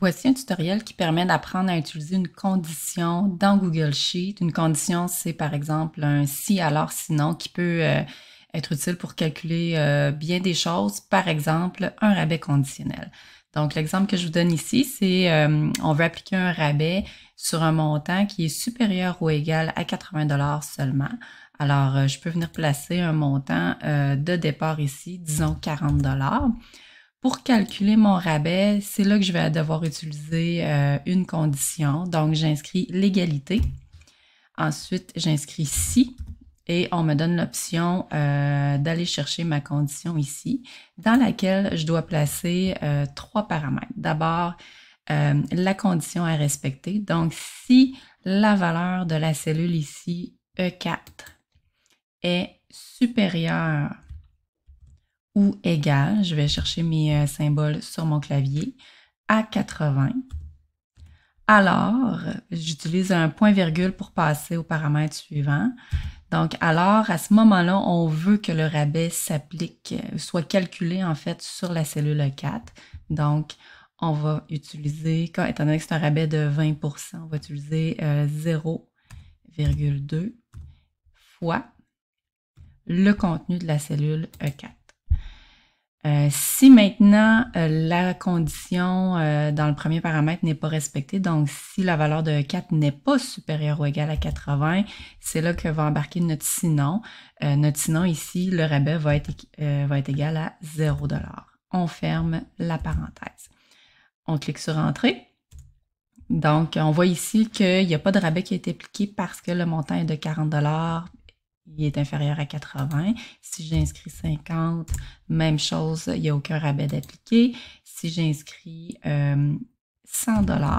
Voici un tutoriel qui permet d'apprendre à utiliser une condition dans Google Sheet. Une condition, c'est par exemple un si, alors, sinon, qui peut euh, être utile pour calculer euh, bien des choses, par exemple un rabais conditionnel. Donc, l'exemple que je vous donne ici, c'est euh, on veut appliquer un rabais sur un montant qui est supérieur ou égal à 80 dollars seulement. Alors, euh, je peux venir placer un montant euh, de départ ici, disons 40 dollars. Pour calculer mon rabais, c'est là que je vais devoir utiliser euh, une condition. Donc, j'inscris l'égalité. Ensuite, j'inscris si et on me donne l'option d'aller chercher ma condition ici, dans laquelle je dois placer trois paramètres. D'abord, euh, la condition à respecter. Donc, si la valeur de la cellule ici, E4, est supérieure ou égale, je vais chercher mes euh, symboles sur mon clavier, à 80, alors j'utilise un point-virgule pour passer au paramètre suivant. Donc, alors, à ce moment-là, on veut que le rabais s'applique, soit calculé en fait sur la cellule 4. E Donc, on va utiliser, quand, étant donné que c'est un rabais de 20 on va utiliser 0,2 euh, fois le contenu de la cellule E4. Euh, si maintenant euh, la condition dans le premier paramètre n'est pas respectée, donc si la valeur de 4 e n'est pas supérieure ou égale à 80, c'est là que va embarquer notre sinon. notre sinon ici, le rabais va va être égal à 0 On ferme la parenthèse on clique sur Entrée. Donc, on voit ici qu'il n'y a pas de rabais qui a été appliqué parce que le montant est de 40 il est inférieur à 80. Si j'inscris 50, même chose, il n'y a aucun rabais d'appliqué. Si j'inscris 100 euh,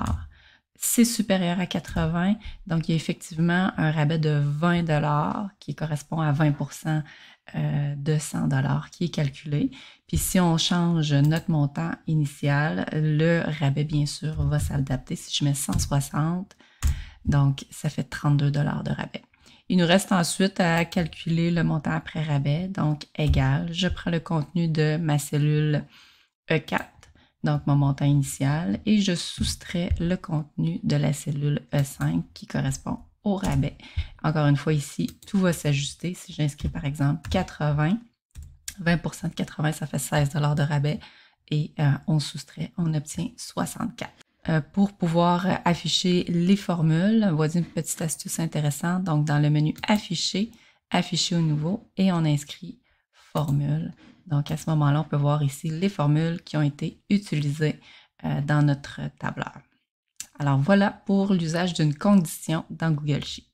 c'est supérieur à 80, donc il y a effectivement un rabais de 20 dollars qui correspond à 20 euh, de 100 dollars qui est calculé. Puis si on change notre montant initial, le rabais bien sûr va s'adapter. Si je mets 160, donc ça fait 32 dollars de rabais. Il nous reste ensuite à calculer le montant après rabais, donc égal. Je prends le contenu de ma cellule E4 donc mon montant initial, et je soustrais le contenu de la cellule E5 qui correspond au rabais. Encore une fois, ici, tout va s'ajuster. Si j'inscris par exemple 80, 20 de 80, ça fait 16 de rabais et euh, on soustrait, on obtient 64. Euh, pour pouvoir afficher les formules, voici une petite astuce intéressante. Donc, dans le menu Afficher, Afficher au nouveau et on inscrit Formule. Donc, à ce moment-là, on peut voir ici les formules qui ont été utilisées euh, dans notre tableur. Alors, voilà pour l'usage d'une condition dans Google Sheets.